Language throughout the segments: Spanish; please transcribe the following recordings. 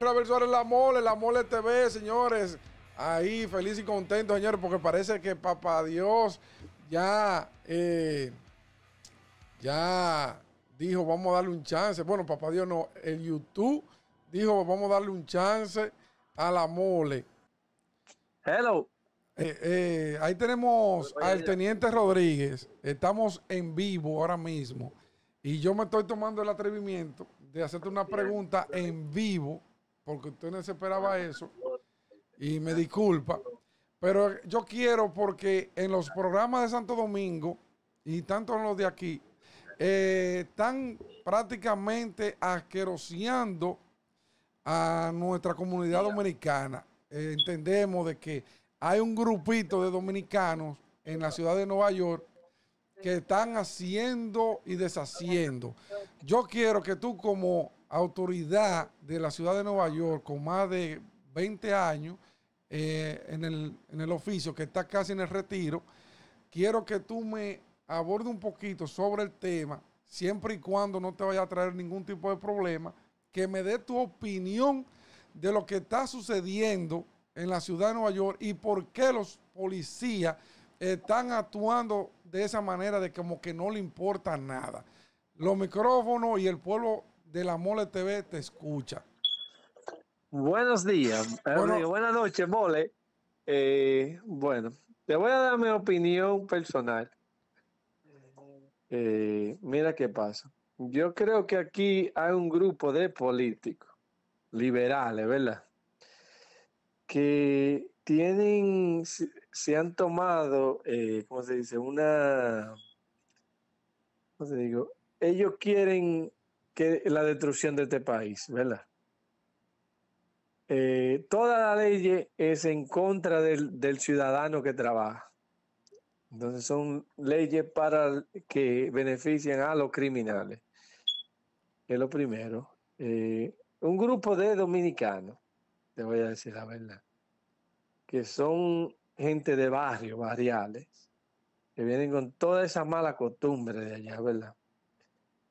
Robert Suárez La Mole, La Mole TV, señores. Ahí, feliz y contento, señores, porque parece que Papá Dios ya, eh, ya dijo, vamos a darle un chance. Bueno, Papá Dios no, el YouTube dijo, vamos a darle un chance a La Mole. Hello. Eh, eh, ahí tenemos al Teniente Rodríguez. Estamos en vivo ahora mismo. Y yo me estoy tomando el atrevimiento de hacerte una pregunta en vivo, porque usted no se esperaba eso, y me disculpa, pero yo quiero porque en los programas de Santo Domingo, y tanto en los de aquí, eh, están prácticamente asqueroseando a nuestra comunidad dominicana. Eh, entendemos de que hay un grupito de dominicanos en la ciudad de Nueva York que están haciendo y deshaciendo. Yo quiero que tú como autoridad de la ciudad de Nueva York, con más de 20 años eh, en, el, oficio, que está casi en el retiro, quiero que tú me aborde un poquito sobre el tema, siempre y cuando no te vaya a traer ningún tipo de problema, que me dé tu opinión de lo que está sucediendo en la ciudad de Nueva York y por qué los policías están actuando de esa manera de como que no le importa nada. Los micrófonos y el pueblo de la Mole TV te escucha. Buenos días, buenas noches, Mole. Eh, bueno, te voy a dar mi opinión personal. Eh, mira qué pasa. Yo creo que aquí hay un grupo de políticos liberales, ¿verdad? Que tienen, se, han tomado, eh, ¿cómo se dice? Una, ¿cómo se digo? Ellos quieren que la destrucción de este país, ¿verdad? Eh, toda la ley es en contra del, ciudadano que trabaja. Entonces son leyes para que beneficien a los criminales. Es lo primero. Eh, un grupo de dominicanos, te voy a decir la verdad, que son gente de barrio, barriales, que vienen con toda esa mala costumbre de allá, ¿verdad?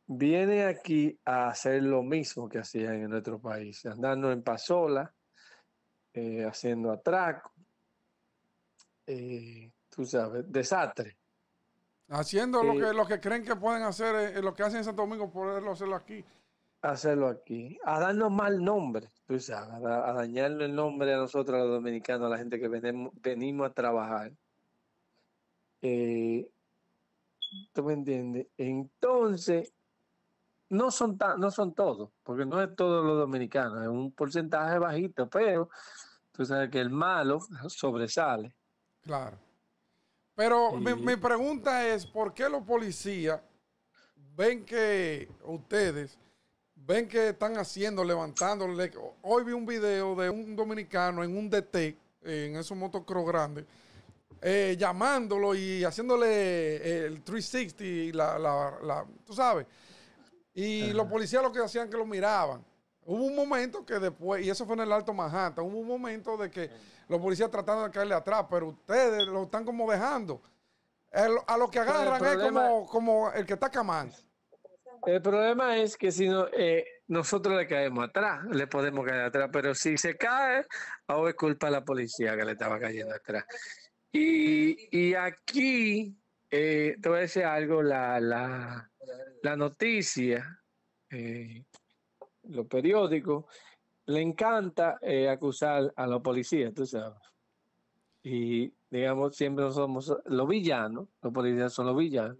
Vienen aquí a hacer lo mismo que hacían en nuestro país, andando en pasola, eh, haciendo atraco, eh, tú sabes, desastre. Haciendo lo, eh, que, lo que creen que pueden hacer, lo que hacen en Santo Domingo, poderlo hacerlo aquí hacerlo aquí, a darnos mal nombre, tú sabes, a, dañarle el nombre a nosotros, los dominicanos, a la gente que venimos, a trabajar. Eh, ¿Tú me entiendes? Entonces, no son, no son todos, porque no es todos los dominicanos, es un porcentaje bajito, pero tú sabes que el malo sobresale. Claro. Pero mi, mi pregunta es, ¿por qué los policías ven que ustedes ven que están haciendo, levantándole. Hoy vi un video de un dominicano en un DT, en esos motocross grandes, eh, llamándolo y haciéndole eh, el 360, la, tú sabes. Y los policías lo que hacían que lo miraban. Hubo un momento que después, y eso fue en el Alto Manhattan, hubo un momento de que los policías trataron de caerle atrás, pero ustedes lo están como dejando. a lo que agarran es como, como el que está camando. El problema es que si no, eh, nosotros le caemos atrás, le podemos caer atrás, pero si se cae, ahora es culpa de la policía que le estaba cayendo atrás. Y, aquí, eh, te a decir algo, la, noticia, eh, los periódicos, le encanta eh, acusar a los policías, tú sabes. Y digamos, siempre somos los villanos, los policías son los villanos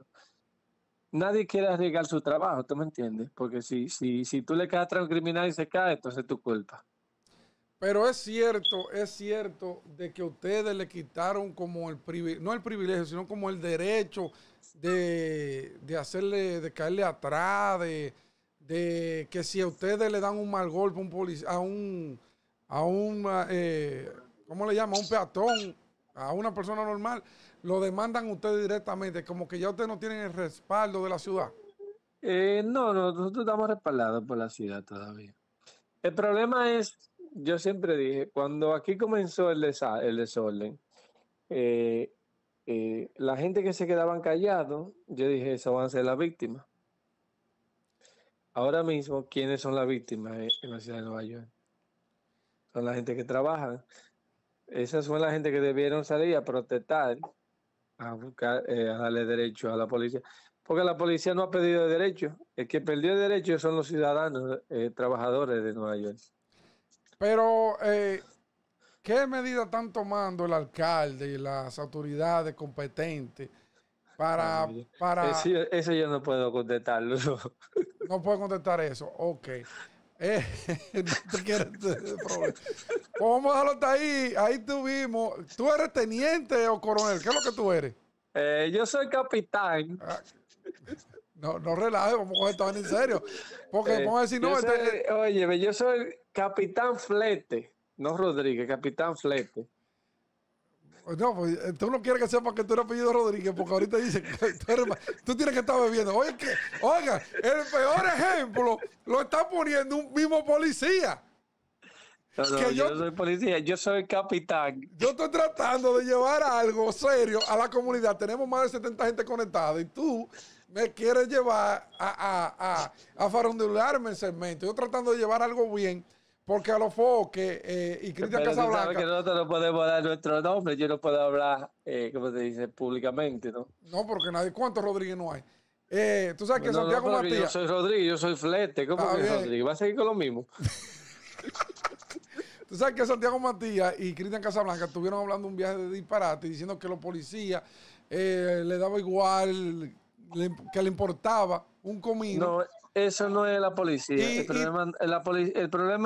nadie quiere arriesgar su trabajo, ¿tú me entiendes? Porque si, si, si tú le caes un criminal y se cae, entonces es tu culpa. Pero es cierto, es cierto de que ustedes le quitaron como el privilegio, no el privilegio, sino como el derecho de, hacerle, de caerle atrás, de, que si a ustedes le dan un mal golpe a un a un, eh, ¿cómo le llama? A un peatón, a una persona normal, lo demandan ustedes directamente, como que ya ustedes no tienen el respaldo de la ciudad. Eh, no, nosotros estamos respaldados por la ciudad todavía. El problema es, yo siempre dije, cuando aquí comenzó el, el desorden, eh, eh, la gente que se quedaban callados, yo dije, eso van a ser las víctimas. Ahora mismo, ¿quiénes son las víctimas en la ciudad de Nueva York? Son la gente que trabaja, esas son la gente que debieron salir a protestar, a, buscar, eh, a darle derecho a la policía. Porque la policía no ha pedido derecho. El que perdió derechos derecho son los ciudadanos, eh, trabajadores de Nueva York. Pero, eh, ¿qué medidas están tomando el alcalde y las autoridades competentes para... Ah, para... eso yo no puedo contestarlo. No, puedo contestar eso. Ok. Eh, no Vamos a dejarlo hasta ahí. Ahí tuvimos. ¿Tú eres teniente o coronel? ¿Qué es lo que tú eres? Eh, yo soy capitán. Ah. no, no relajes, vamos a coger en serio. Porque eh, vamos a decir, no. este... Oye, yo soy capitán Flete, no Rodríguez, capitán Flete. No, pues eh, tú no quieres que sepa que tú eres apellido Rodríguez, porque ahorita dicen que tú, eres, tú tienes que estar bebiendo. Oye, oiga, el peor ejemplo lo está poniendo un mismo policía yo, soy policía, yo soy capitán. Yo estoy tratando de llevar algo serio a la comunidad. Tenemos más de 70 gente conectada y tú me quieres llevar a, a, a, a el segmento. Yo tratando de llevar algo bien. Porque a los foques eh, y Cristian Casablanca. Sabes que nosotros no podemos dar nuestro nombre, yo no puedo hablar, eh, como se dice, públicamente, ¿no? No, porque nadie. ¿Cuántos Rodríguez no hay? Eh, tú sabes que Santiago Yo soy Rodríguez, yo soy Flete. ¿Cómo ah, que Rodríguez? ¿Va a seguir con lo mismo? Tú sabes que Santiago Matías y Cristian Casablanca estuvieron hablando un viaje de disparate diciendo que los policías eh, le daba igual, que le importaba un comino. No, eso no es la policía. el, problema,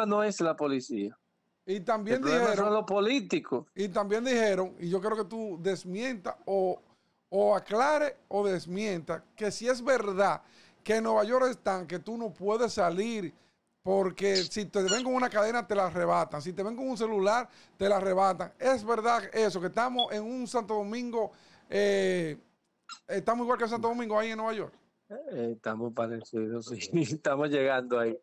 no es la policía. Y también dijeron. los políticos. Y también dijeron, y yo creo que tú desmientas o, o aclare o desmientas que si es verdad que en Nueva York están, que tú no puedes salir porque si te ven con una cadena, te la arrebatan. Si te ven con un celular, te la arrebatan. Es verdad eso, que estamos en un Santo Domingo, eh, estamos igual que Santo Domingo ahí en Nueva York. Eh, estamos parecidos, sí. estamos llegando ahí.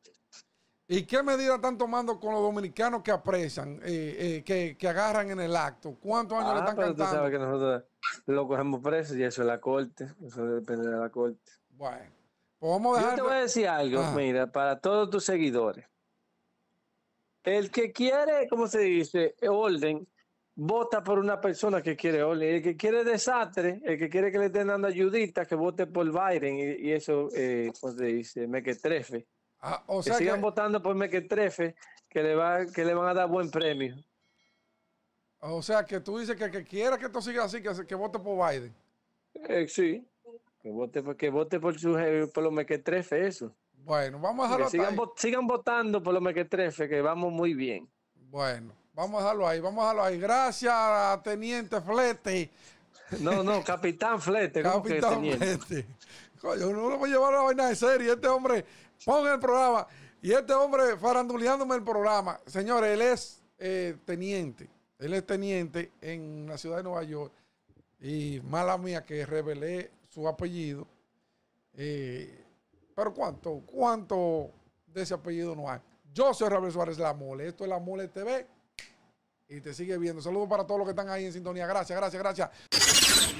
¿Y qué medidas están tomando con los dominicanos que apresan, eh, eh que, agarran en el acto? ¿Cuántos años le ah, están pero cantando? Tú sabes que nosotros lo cogemos preso y eso es la corte, eso depende de la corte. Bueno. Yo te voy a decir algo, mira, para todos tus seguidores. El que quiere, ¿cómo se dice, orden, vota por una persona que quiere orden. El que quiere desastre, el que quiere que le estén dando ayudita, que vote por Biden y, eso, eh, ¿cómo se dice? Mequetrefe. Ah, o sea que, sigan votando por Mequetrefe, que le, va, que le van a dar buen premio. O sea, que tú dices que el que quiera que esto siga así, que, que vote por Biden. Eh, sí. Que vote, por, su, por los mequetrefes, eso. Bueno, vamos a dejarlo que sigan, votando por los mequetrefes, que vamos muy bien. Bueno, vamos a dejarlo ahí, vamos a dejarlo ahí. Gracias, Teniente Flete. No, no, Capitán Flete. Capitán Flete. Coño, no lo voy a llevar la vaina de serie. Este hombre, ponga el programa. Y este hombre faranduleándome el programa. Señores, él es eh, teniente. Él es teniente en la ciudad de Nueva York. Y mala mía que revelé su apellido. Eh, pero ¿cuánto? ¿Cuánto de ese apellido no hay? Yo soy Robert Suárez La Mole. Esto es La Mole TV. Y te sigue viendo. Saludos para todos los que están ahí en sintonía. Gracias, gracias, gracias.